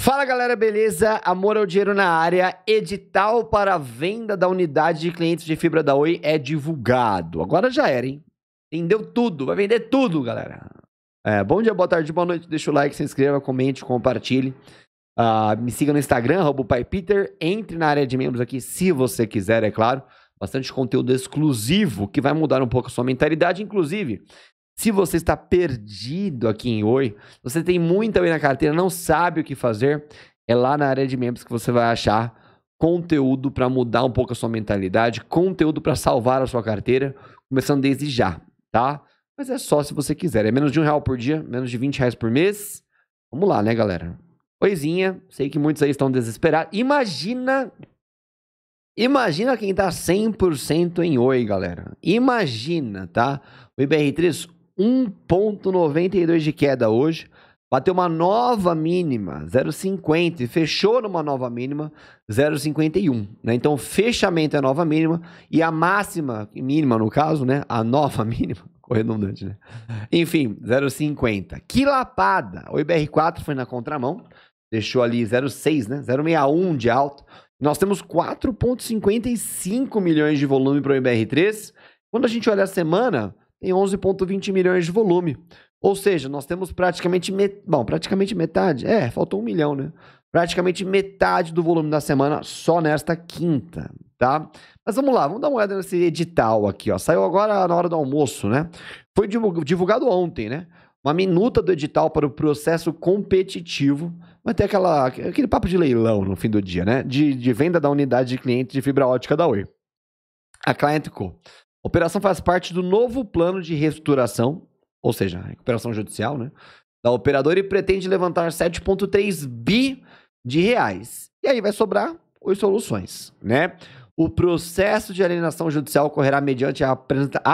Fala galera, beleza? Amor ao dinheiro na área. Edital para venda da unidade de clientes de fibra da Oi é divulgado. Agora já era, hein? Vendeu tudo, vai vender tudo, galera. É, bom dia, boa tarde, boa noite. Deixa o like, se inscreva, comente, compartilhe. Uh, me siga no Instagram, @paipeter. Entre na área de membros aqui, se você quiser, é claro. Bastante conteúdo exclusivo que vai mudar um pouco a sua mentalidade. Inclusive, se você está perdido aqui em Oi, você tem muita Oi na carteira, não sabe o que fazer, é lá na área de membros que você vai achar conteúdo para mudar um pouco a sua mentalidade, conteúdo para salvar a sua carteira, começando desde já, tá? Mas é só se você quiser. É menos de um real por dia, menos de 20 reais por mês. Vamos lá, né, galera? Oizinha, sei que muitos aí estão desesperados. Imagina Imagina quem tá 100% em oi, galera. Imagina, tá? O IBR3 1,92 de queda hoje. Bateu uma nova mínima, 0,50, e fechou numa nova mínima, 0,51. Né? Então, fechamento é nova mínima, e a máxima, mínima no caso, né? A nova mínima, ficou redundante, né? Enfim, 0,50. Que lapada! O IBR4 foi na contramão, deixou ali 0,6, né? 0,61 de alto. Nós temos 4,55 milhões de volume para o IBR3. Quando a gente olha a semana, em 11,20 milhões de volume. Ou seja, nós temos praticamente, met... bom, praticamente metade. É, faltou um milhão, né? Praticamente metade do volume da semana só nesta quinta, tá? Mas vamos lá, vamos dar uma olhada nesse edital aqui, ó. Saiu agora na hora do almoço, né? Foi divulgado ontem, né? Uma minuta do edital para o processo competitivo. Vai ter aquela, aquele papo de leilão no fim do dia, né? De, de venda da unidade de cliente de fibra ótica da Oi. A Client Co operação faz parte do novo plano de reestruturação, ou seja, recuperação judicial, né? Da operadora e pretende levantar 7,3 bi de reais. E aí vai sobrar oito soluções, né? O processo de alienação judicial ocorrerá mediante a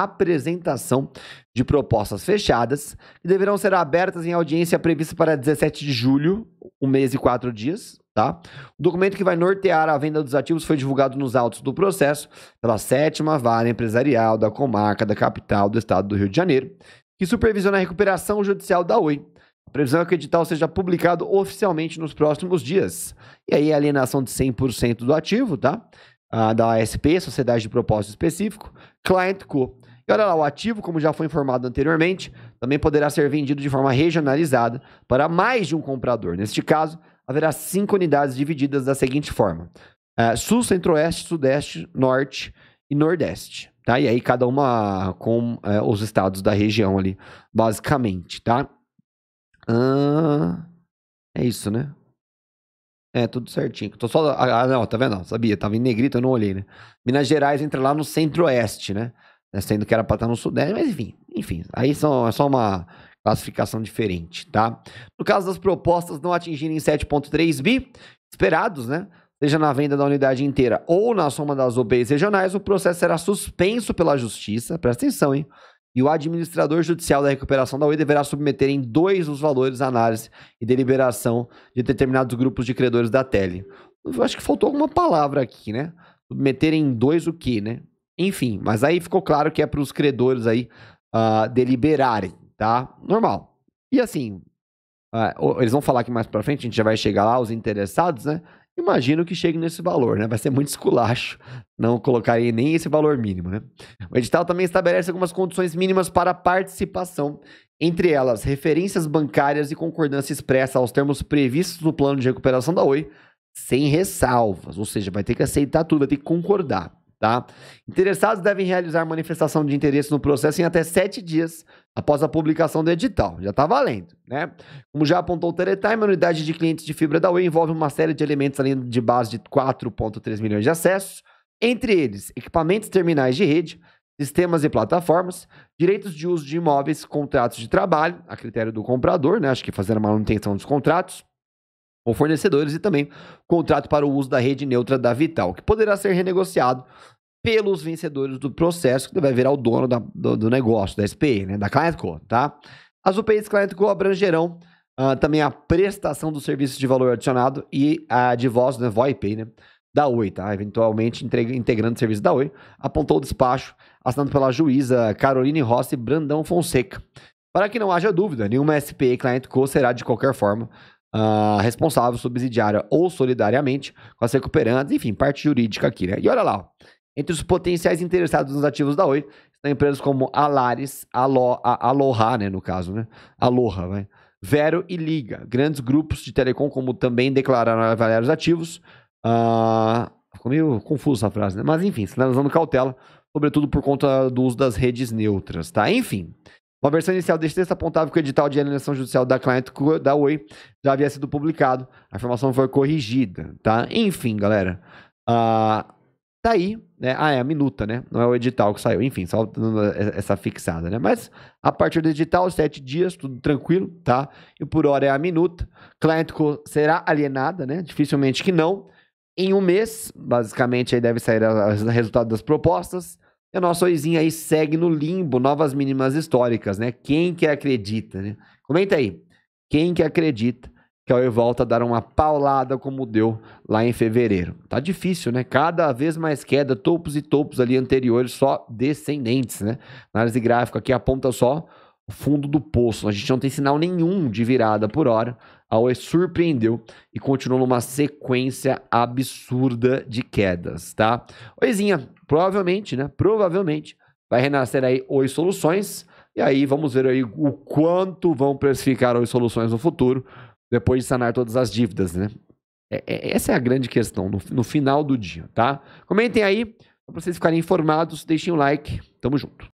apresentação de propostas fechadas, que deverão ser abertas em audiência prevista para 17 de julho um mês e quatro dias, tá? O documento que vai nortear a venda dos ativos foi divulgado nos autos do processo pela sétima vara empresarial da comarca da capital do estado do Rio de Janeiro, que supervisiona a recuperação judicial da Oi. A previsão é que o edital seja publicado oficialmente nos próximos dias. E aí a alienação de 100% do ativo, tá? Ah, da ASP, Sociedade de Propósito Específico, Client Co. E olha lá, o ativo, como já foi informado anteriormente, também poderá ser vendido de forma regionalizada para mais de um comprador. Neste caso, haverá cinco unidades divididas da seguinte forma: uh, Sul, Centro-Oeste, Sudeste, Norte e Nordeste. Tá? E aí, cada uma com uh, os estados da região ali, basicamente. Tá? Uh, é isso, né? É, tudo certinho. Tô só. Ah, ah não, tá vendo? Sabia, tava em negrito, eu não olhei, né? Minas Gerais entra lá no centro-oeste, né? né, sendo que era para estar no Sudeste, mas enfim, enfim, aí são, é só uma classificação diferente, tá? No caso das propostas não atingirem 7,3 bi, esperados, né? Seja na venda da unidade inteira ou na soma das OBs regionais, o processo será suspenso pela Justiça, presta atenção, hein? E o administrador judicial da recuperação da Oi deverá submeter em dois os valores análise e deliberação de determinados grupos de credores da Tele. Eu acho que faltou alguma palavra aqui, né? Submeter em dois o quê, né? Enfim, mas aí ficou claro que é para os credores aí uh, deliberarem, tá? Normal. E assim, uh, eles vão falar que mais para frente, a gente já vai chegar lá, os interessados, né? Imagino que chegue nesse valor, né? Vai ser muito esculacho não colocaria nem esse valor mínimo, né? O edital também estabelece algumas condições mínimas para participação, entre elas referências bancárias e concordância expressa aos termos previstos no plano de recuperação da Oi, sem ressalvas, ou seja, vai ter que aceitar tudo, vai ter que concordar. Tá? Interessados devem realizar manifestação de interesse no processo em até sete dias após a publicação do edital. Já está valendo, né? Como já apontou o Teletime, a unidade de clientes de fibra da Oi envolve uma série de elementos além de base de 4,3 milhões de acessos, entre eles equipamentos terminais de rede, sistemas e plataformas, direitos de uso de imóveis, contratos de trabalho, a critério do comprador, né? Acho que fazendo a manutenção dos contratos, com fornecedores e também contrato para o uso da rede neutra da Vital, que poderá ser renegociado pelos vencedores do processo, que vai virar o dono da, do, do, negócio, da SPE, né, da Client Co, tá? As UPIs Client Co abrangerão uh, também a prestação do serviço de valor adicionado e a de voz, né, VoIP, né, da Oi, tá? Eventualmente integrando o serviço da Oi, apontou o despacho assinado pela juíza Caroline Rossi Brandão Fonseca. Para que não haja dúvida, nenhuma SPE Client Co será de qualquer forma uh, responsável subsidiária ou solidariamente com as recuperantes, enfim, parte jurídica aqui, né? E olha lá, ó. entre os potenciais interessados nos ativos da Oi, estão empresas como Alaris, Alo, a, Aloha, né, no caso, né? Aloha, vai. Vero e Liga, grandes grupos de telecom, como também declararam avaliar os ativos. Uh, ficou meio confuso essa frase, né? Mas enfim, sinalizando cautela, sobretudo por conta do uso das redes neutras, tá? Enfim, uma versão inicial deste texto apontava que o edital de alienação judicial da cliente da Oi já havia sido publicado. A informação foi corrigida, tá? Enfim, galera. Uh, tá aí, né? Ah, é a minuta, né? Não é o edital que saiu. Enfim, só essa fixada, né? Mas a partir do edital, sete dias, tudo tranquilo, tá? E por hora é a minuta. Cliente será alienada, né? Dificilmente que não. Em um mês, basicamente, aí deve sair o resultado das propostas. E a nossa oizinha aí segue no limbo, novas mínimas históricas, né? Quem que acredita, né? Comenta aí. Quem que acredita que a Oi volta a dar uma paulada como deu lá em fevereiro? Tá difícil, né? Cada vez mais queda, topos e topos ali anteriores, só descendentes, né? análise gráfica aqui aponta só o fundo do poço. A gente não tem sinal nenhum de virada por hora. A Oi surpreendeu e continua numa sequência absurda de quedas, tá? Oizinha, provavelmente, né? Provavelmente vai renascer aí Oi Soluções. E aí vamos ver aí o quanto vão precificar Oi Soluções no futuro, depois de sanar todas as dívidas, né? É, é, essa é a grande questão no, no final do dia, tá? Comentem aí, para vocês ficarem informados, deixem o like. Tamo junto.